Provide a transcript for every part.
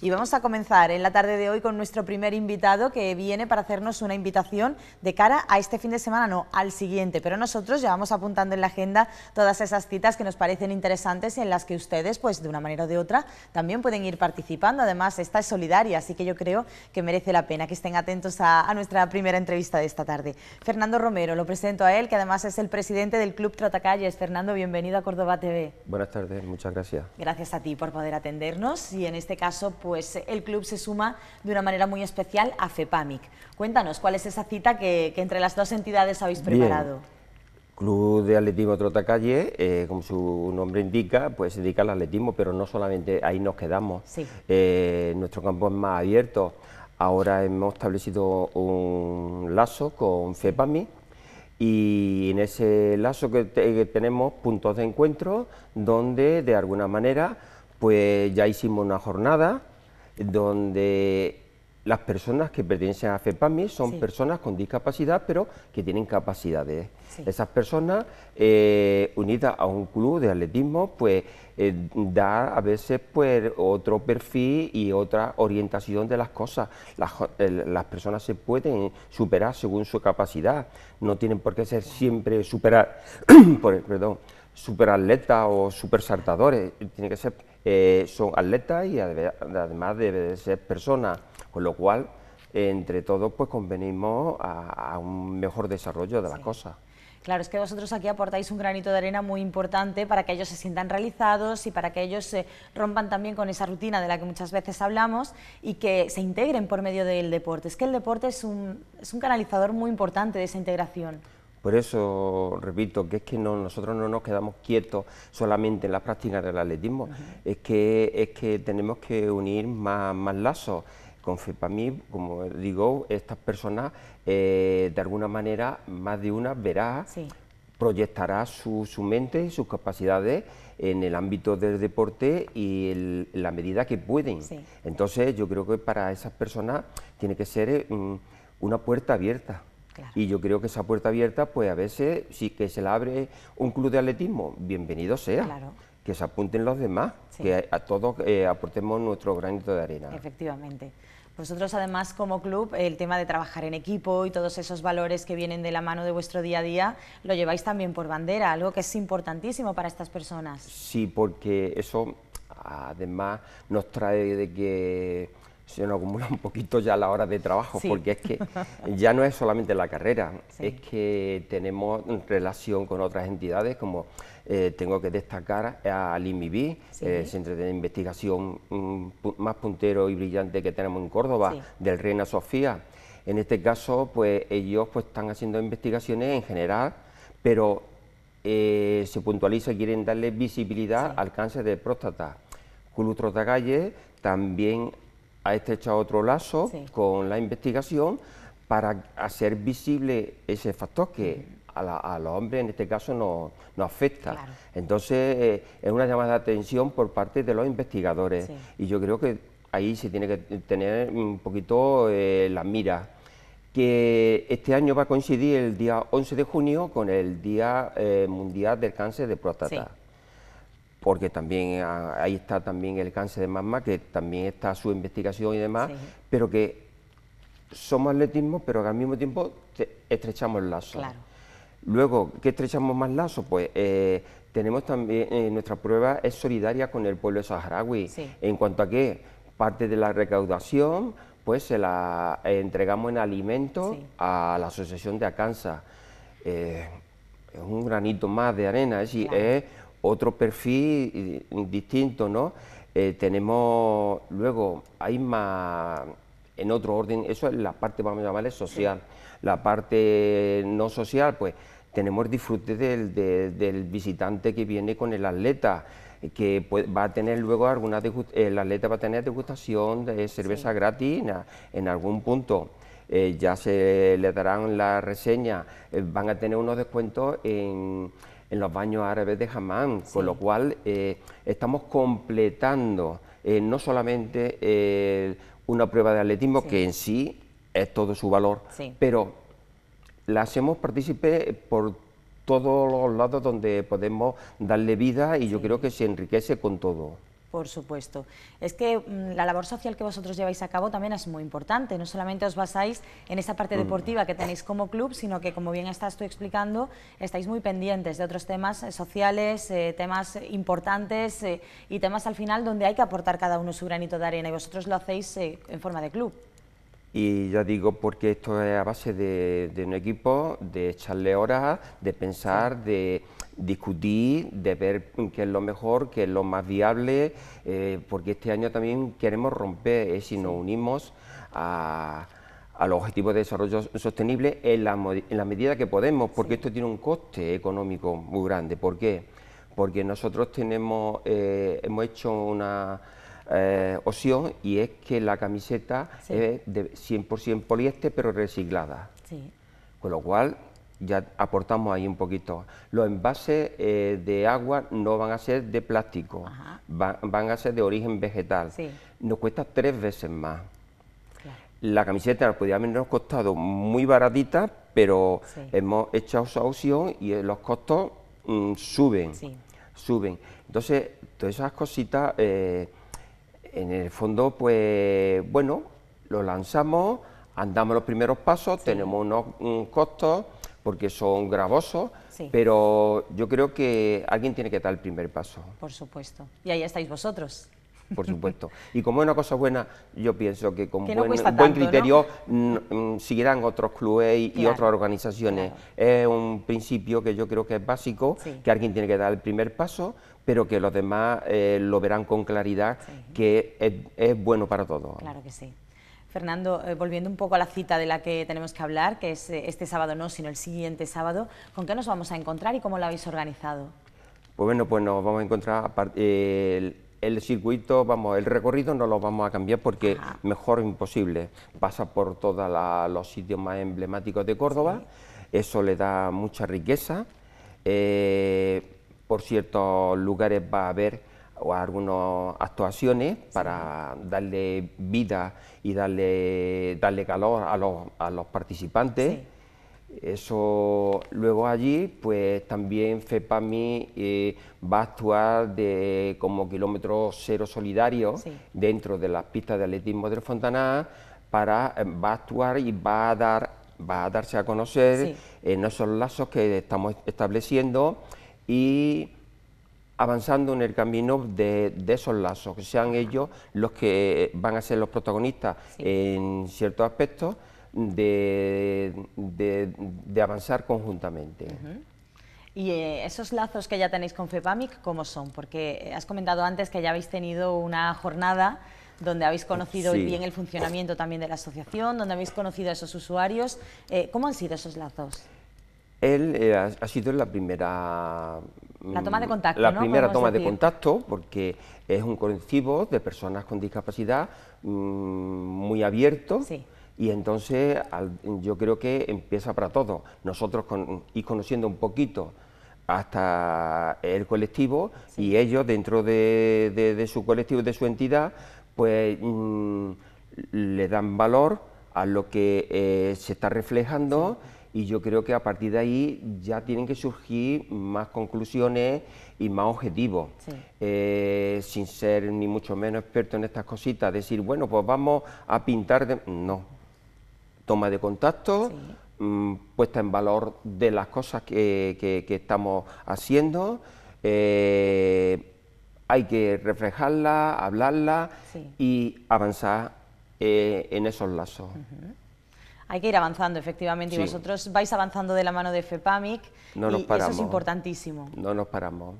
Y vamos a comenzar en la tarde de hoy con nuestro primer invitado que viene para hacernos una invitación de cara a este fin de semana, no, al siguiente. Pero nosotros llevamos apuntando en la agenda todas esas citas que nos parecen interesantes y en las que ustedes, pues de una manera o de otra, también pueden ir participando. Además, esta es solidaria, así que yo creo que merece la pena que estén atentos a, nuestra primera entrevista de esta tarde. Fernando Romero, lo presento a él, que además es el presidente del Club Trotacalles. Fernando, bienvenido a Córdoba TV. Buenas tardes, muchas gracias. Gracias a ti por poder atendernos y en este caso, pues, pues eh, el club se suma de una manera muy especial a FEPAMIC. Cuéntanos, ¿cuál es esa cita que, entre las dos entidades habéis preparado? Club de Atletismo Trotacalle, eh, como su nombre indica, pues se dedica al atletismo, pero no solamente ahí nos quedamos. Eh, nuestro campo es más abierto. Ahora hemos establecido un lazo con FEPAMIC... y en ese lazo que tenemos puntos de encuentro donde de alguna manera pues ya hicimos una jornada donde las personas que pertenecen a FEPAMI son personas con discapacidad, pero que tienen capacidades. Esas personas, eh, unidas a un club de atletismo, pues eh, da a veces pues, otro perfil y otra orientación de las cosas. Eh, las, personas se pueden superar según su capacidad, no tienen por qué ser siempre superar, por, perdón, superatletas o supersaltadores, tienen que ser eh, son atletas y además debe ser persona con lo cual, entre todos, pues convenimos a, un mejor desarrollo de la cosa. Claro, es que vosotros aquí aportáis un granito de arena muy importante para que ellos se sientan realizados y para que ellos se rompan también con esa rutina de la que muchas veces hablamos y que se integren por medio del deporte. Es que el deporte es un, es un canalizador muy importante de esa integración. Por eso, repito, que es que nosotros no nos quedamos quietos solamente en la práctica del atletismo, es, que, es que tenemos que unir más, más lazos. Con mí, como digo, estas personas, eh, de alguna manera, más de una verá, proyectará su, su mente y sus capacidades en el ámbito del deporte y en la medida que pueden. Entonces, yo creo que para esas personas tiene que ser eh, una puerta abierta. Y yo creo que esa puerta abierta, pues a veces si que se la abre un club de atletismo, bienvenido sea. Que se apunten los demás, que a todos eh, aportemos nuestro granito de arena. Efectivamente. Vosotros además como club el tema de trabajar en equipo y todos esos valores que vienen de la mano de vuestro día a día lo lleváis también por bandera, algo que es importantísimo para estas personas. Sí, porque eso además nos trae de que se nos acumula un poquito ya la hora de trabajo, porque es que ya no es solamente la carrera, es que tenemos relación con otras entidades, como eh, tengo que destacar al IMIBI, el eh, Centro de Investigación mm, más puntero y brillante que tenemos en Córdoba, del Reina Sofía. En este caso, pues ellos pues, están haciendo investigaciones en general, pero eh, se puntualiza, quieren darle visibilidad al cáncer de próstata. Culutro calle también ha estrechado otro lazo con la investigación para hacer visible ese factor que a, los hombres en este caso no, afecta. Entonces eh, es una llamada de atención por parte de los investigadores y yo creo que ahí se tiene que tener un poquito eh, la mira que este año va a coincidir el día 11 de junio con el Día eh, Mundial del Cáncer de Próstata porque también ah, ahí está también el cáncer de mama, que también está su investigación y demás, pero que somos atletismo, pero que al mismo tiempo estrechamos lazo. Luego, ¿qué estrechamos más lazo? Pues eh, tenemos también, eh, nuestra prueba es solidaria con el pueblo saharaui, en cuanto a que parte de la recaudación, pues se la eh, entregamos en alimentos a la Asociación de Akansa. es un granito más de arena, es decir, otro perfil distinto, ¿no? Eh, tenemos luego, hay más, en otro orden, eso es la parte, vamos a llamarle, social. La parte no social, pues tenemos disfrute del, visitante que viene con el atleta que pues, va a tener luego alguna el atleta va a tener degustación de cerveza gratis en, algún punto. Eh, ya se le darán la reseña, eh, van a tener unos descuentos en, en los baños árabes de Jamán... con lo cual eh, estamos completando eh, no solamente eh, una prueba de atletismo, que en sí es todo su valor, pero la hacemos partícipe por todos los lados donde podemos darle vida y yo creo que se enriquece con todo. Por supuesto. Es que mm, la labor social que vosotros lleváis a cabo también es muy importante. No solamente os basáis en esa parte mm. deportiva que tenéis como club, sino que, como bien estás tú explicando, estáis muy pendientes de otros temas eh, sociales, eh, temas importantes eh, y temas al final donde hay que aportar cada uno su granito de arena y vosotros lo hacéis en forma de club. Y ya digo, porque esto es a base de, de un equipo, de echarle horas, de pensar, de discutir, de ver qué es lo mejor, qué es lo más viable, eh, porque este año también queremos romper, si nos unimos a, los objetivos de desarrollo sostenible en la, en la medida que podemos, porque esto tiene un coste económico muy grande. ¿Por qué? Porque nosotros tenemos, eh, hemos hecho una eh, opción y es que la camiseta es de 100% poliéster pero reciclada. Con lo cual ya aportamos ahí un poquito. Los envases eh, de agua no van a ser de plástico, van, a ser de origen vegetal. Nos cuesta tres veces más. La camiseta nos podría habernos costado muy baratita, pero hemos hecho esa opción y eh, los costos mm, suben, suben. Entonces, todas esas cositas, eh, en el fondo, pues, bueno, lo lanzamos, andamos los primeros pasos, tenemos unos mm, costos, porque son gravosos, pero yo creo que alguien tiene que dar el primer paso. Por supuesto. Y ahí estáis vosotros. Por supuesto. Y como es una cosa buena, yo pienso que con buen, criterio mm, mm, seguirán otros clubes y, otras organizaciones. Es un principio que yo creo que es básico, que alguien tiene que dar el primer paso, pero que los demás eh, lo verán con claridad, que es bueno para todos. Claro que sí. Fernando, eh, volviendo un poco a la cita de la que tenemos que hablar, que es eh, este sábado no, sino el siguiente sábado, ¿con qué nos vamos a encontrar y cómo lo habéis organizado? Pues bueno, pues nos vamos a encontrar el, el circuito, vamos, el recorrido no lo vamos a cambiar porque mejor imposible. Pasa por todos los sitios más emblemáticos de Córdoba, eso le da mucha riqueza. Eh, por ciertos lugares va a haber o algunas actuaciones para darle vida y darle, darle calor a los, a los participantes. Eso luego allí, pues también FEPAMI eh, va a actuar de, como kilómetro cero solidario dentro de las pistas de atletismo del Fontaná, para, eh, va a actuar y va a dar va a darse a conocer en eh, esos lazos que estamos estableciendo y avanzando en el camino de, esos lazos, que sean ellos los que van a ser los protagonistas en ciertos aspectos de, avanzar conjuntamente. ¿Y eh, esos lazos que ya tenéis con FEPAMIC, cómo son? Porque eh, has comentado antes que ya habéis tenido una jornada donde habéis conocido bien el funcionamiento también de la asociación, donde habéis conocido a esos usuarios. Eh, ¿Cómo han sido esos lazos? Él ha sido la primera la toma de mm, contacto. La primera toma de contacto, porque es un colectivo de personas con discapacidad mm, muy abierto. Y entonces yo creo que empieza para todos. Nosotros con, ir conociendo un poquito hasta el colectivo y ellos dentro de, su colectivo, de su entidad, pues mm, le dan valor a lo que eh, se está reflejando y yo creo que a partir de ahí ya tienen que surgir más conclusiones y más objetivos, eh, sin ser ni mucho menos experto en estas cositas, decir, bueno, pues vamos a pintar, no, toma de contacto. Mm, puesta en valor de las cosas que, estamos haciendo, eh, hay que reflejarla, hablarla y avanzar eh, en esos lazos. Hay que ir avanzando, efectivamente, y vosotros vais avanzando de la mano de FEPAMIC no nos y eso es importantísimo. No nos paramos,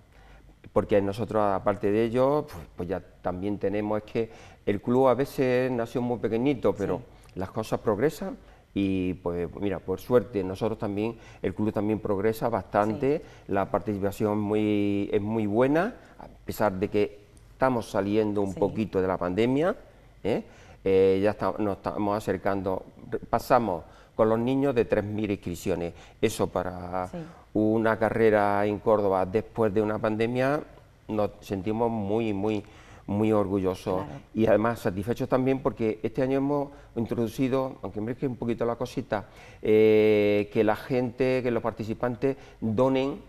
porque nosotros, aparte de ello, pues, pues, ya también tenemos, es que el club a veces nació muy pequeñito, pero las cosas progresan y pues, pues mira, por suerte nosotros también, el club también progresa bastante, la participación muy, es muy buena, a pesar de que estamos saliendo un poquito de la pandemia, ¿eh? Eh, ya nos estamos acercando, pasamos con los niños de 3.000 inscripciones. Eso para una carrera en Córdoba después de una pandemia nos sentimos muy, muy, muy orgullosos y además satisfechos también porque este año hemos introducido, aunque me que un poquito la cosita, eh, que la gente, que los participantes donen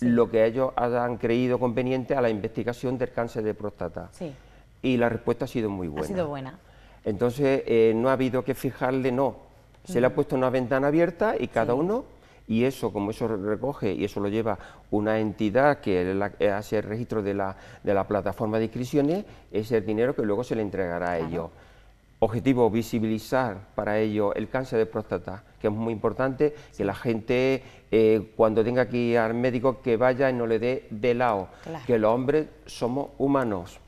lo que ellos hayan creído conveniente a la investigación del cáncer de próstata. Y la respuesta ha sido muy buena. Ha sido buena. Entonces, eh, no ha habido que fijarle, no. Se le ha puesto una ventana abierta y cada uno, y eso, como eso recoge y eso lo lleva una entidad que hace el registro de la, de la, plataforma de inscripciones, es el dinero que luego se le entregará a ellos. Objetivo, visibilizar para ellos el cáncer de próstata, que es muy importante que la gente eh, cuando tenga que ir al médico que vaya y no le dé de, lado, que los hombres somos humanos,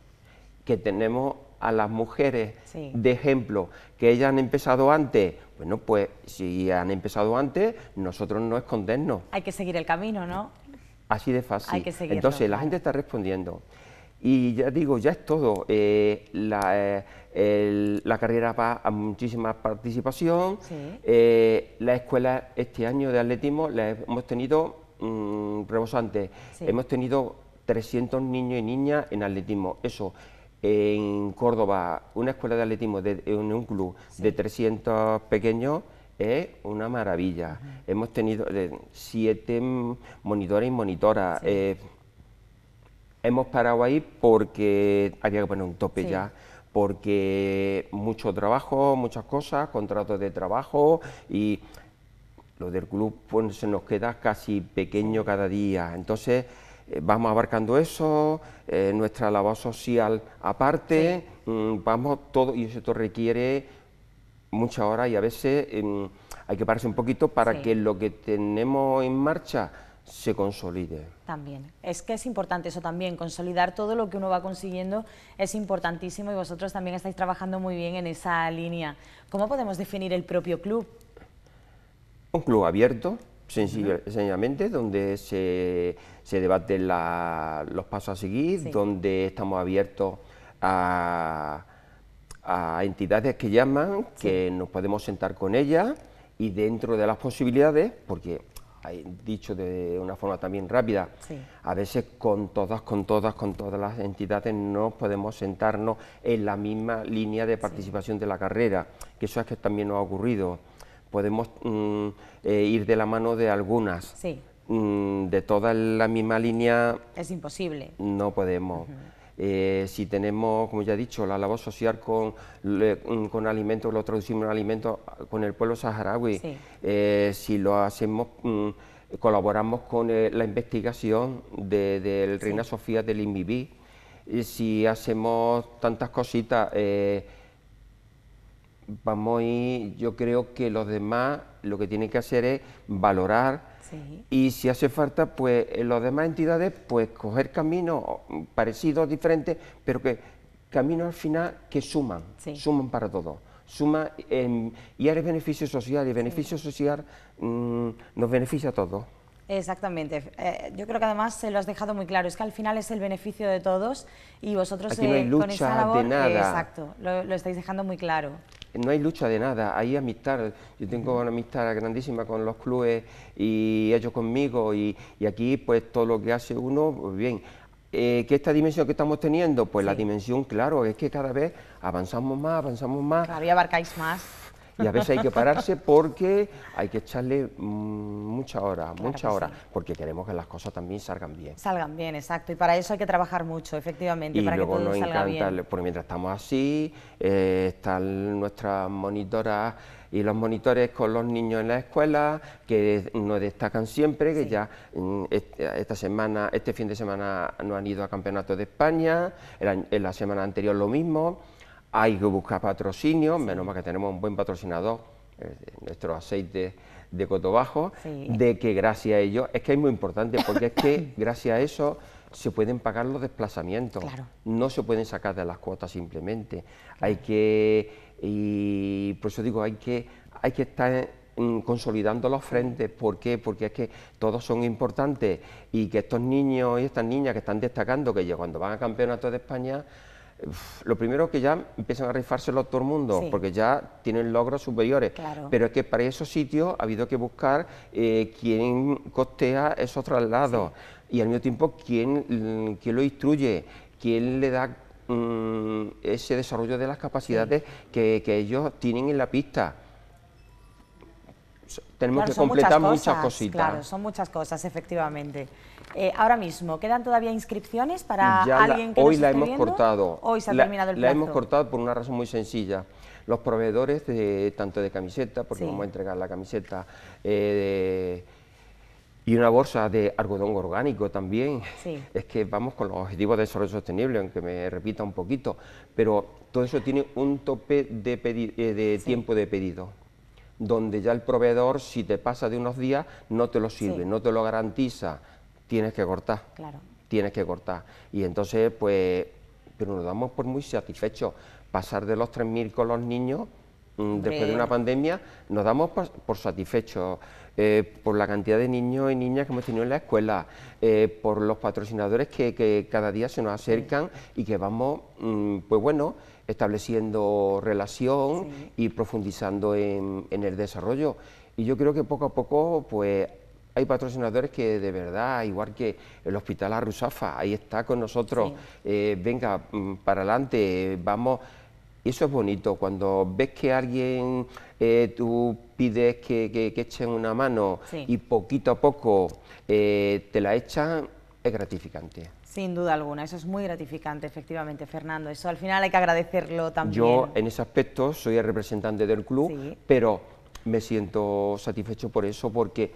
que tenemos a las mujeres de ejemplo que ellas han empezado antes, bueno, pues si han empezado antes, nosotros no escondernos. Hay que seguir el camino, ¿no? Así de fácil. Entonces, la gente está respondiendo. Y ya digo, ya es todo. Eh, eh, la, carrera va a muchísima participación. Eh, la escuela este año de atletismo la hemos tenido mm, rebosante. Hemos tenido 300 niños y niñas en atletismo. Eso en Córdoba una escuela de atletismo de, en un club de 300 pequeños es una maravilla. Hemos tenido eh, siete monitores y monitoras. Eh, hemos parado ahí porque había que poner un tope ya porque mucho trabajo, muchas cosas, contratos de trabajo y lo del club pues, se nos queda casi pequeño cada día. Entonces, eh, vamos abarcando eso, eh, nuestra labor social aparte, mm, vamos todo, y eso requiere mucha hora y a veces em, hay que pararse un poquito para que lo que tenemos en marcha se consolide. También, es que es importante eso también, consolidar todo lo que uno va consiguiendo es importantísimo y vosotros también estáis trabajando muy bien en esa línea. ¿Cómo podemos definir el propio club? Un club abierto, donde se, se debaten los pasos a seguir, donde estamos abiertos a, entidades que llaman, que nos podemos sentar con ellas y dentro de las posibilidades, porque dicho de una forma también rápida, a veces con todas, con todas, con todas las entidades no podemos sentarnos en la misma línea de participación de la carrera, que eso es que también nos ha ocurrido podemos mm, eh, ir de la mano de algunas. Sí. Mm, de toda la misma línea... Es imposible. No podemos. Eh, si tenemos, como ya he dicho, la labor social con, mm, con alimentos, lo traducimos en alimentos ah, con el pueblo saharaui, eh, si lo hacemos, colaboramos con la investigación de, del Reina Sofía del y si hacemos tantas cositas vamos a ir, yo creo que los demás lo que tienen que hacer es valorar y si hace falta, pues eh, las demás entidades, pues coger caminos mm, parecidos, diferentes, pero que caminos al final que suman, suman para todos. Suma y ahora es beneficio social y beneficio social mm, nos beneficia a todos. Exactamente. Eh, yo creo que además se lo has dejado muy claro. Es que al final es el beneficio de todos y vosotros no hay eh, lucha con labor, de nada. exacto, lo, estáis dejando muy claro. No hay lucha de nada, hay amistad. Yo tengo una amistad grandísima con los clubes y ellos conmigo y, aquí pues todo lo que hace uno, pues bien. Eh, que esta dimensión que estamos teniendo, pues la dimensión, claro, es que cada vez avanzamos más, avanzamos más. Claro, y abarcáis más. Y a veces hay que pararse porque hay que echarle mm, mucha hora, mucha hora, porque queremos que las cosas también salgan bien. Salgan bien, exacto. Y para eso hay que trabajar mucho, efectivamente, y para luego que todo nos encanta, Porque mientras estamos así, eh, están nuestras monitoras y los monitores con los niños en la escuela, que nos destacan siempre, que ya mm, esta semana, este fin de semana no han ido a Campeonato de España, en la semana anterior lo mismo. Hay que buscar patrocinio, menos mal que tenemos un buen patrocinador, nuestro aceite de Cotobajo, bajo de que gracias a ellos, es que es muy importante, porque es que gracias a eso se pueden pagar los desplazamientos, no se pueden sacar de las cuotas simplemente. Hay que, y por eso digo, hay que, hay que estar consolidando los frentes. ¿Por qué? Porque es que todos son importantes y que estos niños y estas niñas que están destacando, que cuando van a campeonato de España, lo primero que ya empiezan a rifárselo todo el mundo, porque ya tienen logros superiores. Pero es que para esos sitios ha habido que buscar eh, quién costea esos traslados y al mismo tiempo quién, mm, quién lo instruye, quién le da mm, ese desarrollo de las capacidades que, ellos tienen en la pista tenemos que completar muchas, muchas, cositas. Claro, son muchas cosas, efectivamente. Eh, ahora mismo, ¿quedan todavía inscripciones para alguien alguien la, que Hoy la hemos cortado. Hoy se ha terminado el plazo. La hemos cortado por una razón muy sencilla. Los proveedores, de, tanto de camiseta, porque vamos a entregar la camiseta eh, y una bolsa de algodón orgánico también. Es que vamos con los objetivos de desarrollo sostenible, aunque me repita un poquito, pero todo eso tiene un tope de, eh, de tiempo de pedido, donde ya el proveedor, si te pasa de unos días, no te lo sirve, no te lo garantiza tienes que cortar. Claro. Tienes que cortar. Y entonces, pues, pero nos damos por muy satisfechos. Pasar de los 3.000 con los niños, mm, después de una pandemia, nos damos por, satisfechos. Eh, por la cantidad de niños y niñas que hemos tenido en la escuela, eh, por los patrocinadores que, cada día se nos acercan y que vamos, mm, pues bueno, estableciendo relación y profundizando en, en el desarrollo. Y yo creo que poco a poco, pues hay patrocinadores que de verdad, igual que el Hospital Arruzafa, ahí está con nosotros, eh, venga, mm, para adelante, vamos. eso es bonito, cuando ves que alguien, eh, tú pides que, echen una mano y poquito a poco eh, te la echan, es gratificante. Sin duda alguna, eso es muy gratificante, efectivamente, Fernando. Eso al final hay que agradecerlo también. Yo en ese aspecto soy el representante del club, pero me siento satisfecho por eso, porque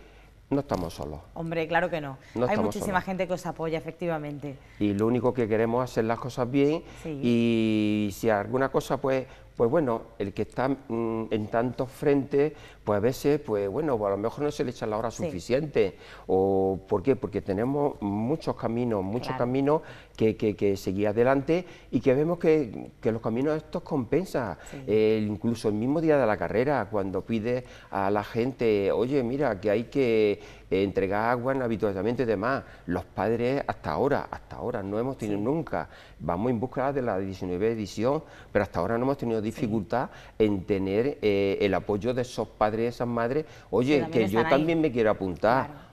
no estamos solos. Hombre, claro que no. Hay muchísima gente que os apoya, efectivamente. Y lo único que queremos es hacer las cosas bien y si alguna cosa pues pues bueno, el que está mm, en tantos frentes, pues a veces, pues bueno, pues a lo mejor no se le echa la hora suficiente. O, ¿Por qué? Porque tenemos muchos caminos, muchos caminos que, seguir adelante y que vemos que, los caminos estos compensan. incluso el mismo día de la carrera, cuando pide a la gente, oye, mira, que hay que eh, entrega entregar agua en habitualmente y demás. Los padres hasta ahora, hasta ahora no hemos tenido nunca, vamos en busca de la 19 edición, pero hasta ahora no hemos tenido dificultad en tener eh, el apoyo de esos padres, esas madres, oye, que, yo también me quiero apuntar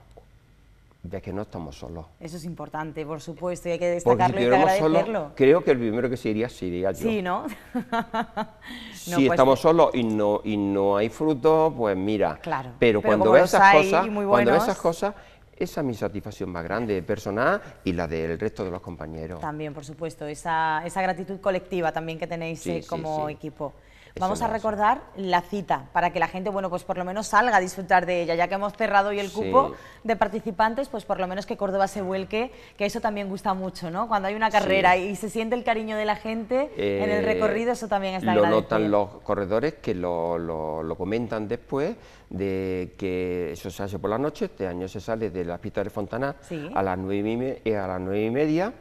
de que no estamos solos. Eso es importante, por supuesto, y hay que destacarlo y agradecerlo. creo que el primero que se iría sería yo. Sí, ¿no? si pues estamos solos y no, y no hay fruto, pues mira. Claro. Pero, cuando, ves esas, cosas, cuando ves esas cosas, esa es mi satisfacción más grande personal y la del resto de los compañeros. También, por supuesto, esa, esa gratitud colectiva también que tenéis eh, como equipo. Vamos a recordar la cita para que la gente, bueno, pues por lo menos salga a disfrutar de ella, ya que hemos cerrado hoy el cupo de participantes, pues por lo menos que Córdoba se vuelque, que eso también gusta mucho, ¿no? Cuando hay una carrera y se siente el cariño de la gente en el eh, recorrido, eso también está Lo notan los corredores que lo, comentan después de que eso se hace por la noche, este año se sale de la pista de Fontana a las a las nueve y media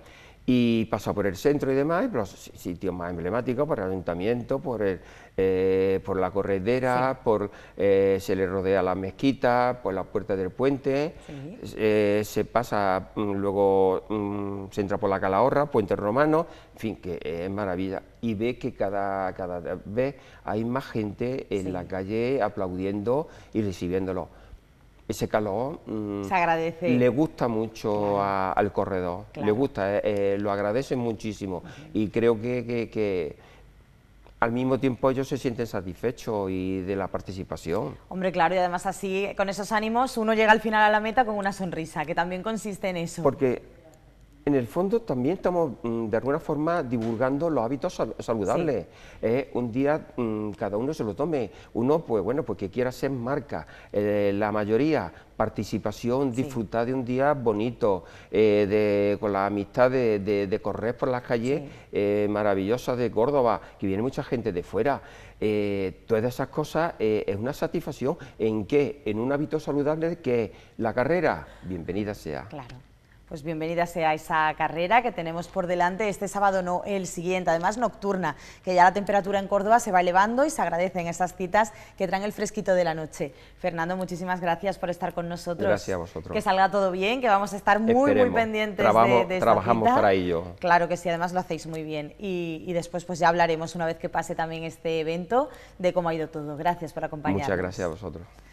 y pasa por el centro y demás, por los sitios más emblemáticos, por el ayuntamiento, por, eh, por la corredera, por, eh, se le rodea la mezquita, por las puertas del puente, eh, se pasa mm, luego, mm, se entra por la Calahorra, puente romano, en fin, que es maravilla. Y ve que cada, cada vez hay más gente en la calle aplaudiendo y recibiéndolo ese calor mm, le gusta mucho al corredor, le gusta, eh, eh, lo agradecen muchísimo y creo que, al mismo tiempo ellos se sienten satisfechos y de la participación. Hombre, claro, y además así, con esos ánimos, uno llega al final a la meta con una sonrisa, que también consiste en eso. Porque en el fondo también estamos mm, de alguna forma divulgando los hábitos saludables. Eh, un día mm, cada uno se lo tome. Uno, pues bueno, porque pues, quiera ser marca. Eh, la mayoría, participación, disfrutar de un día bonito, eh, con la amistad de, correr por las calles maravillosas de Córdoba, que viene mucha gente de fuera. todas esas cosas es una satisfacción en que en un hábito saludable que la carrera, bienvenida sea. Claro. Pues bienvenida sea esa carrera que tenemos por delante este sábado, no el siguiente, además nocturna, que ya la temperatura en Córdoba se va elevando y se agradecen esas citas que traen el fresquito de la noche. Fernando, muchísimas gracias por estar con nosotros. Gracias a vosotros. Que salga todo bien, que vamos a estar muy, muy pendientes de, de Trabajamos para ello. Claro que sí, además lo hacéis muy bien. Y, y, después pues ya hablaremos una vez que pase también este evento de cómo ha ido todo. Gracias por acompañarnos. Muchas gracias a vosotros.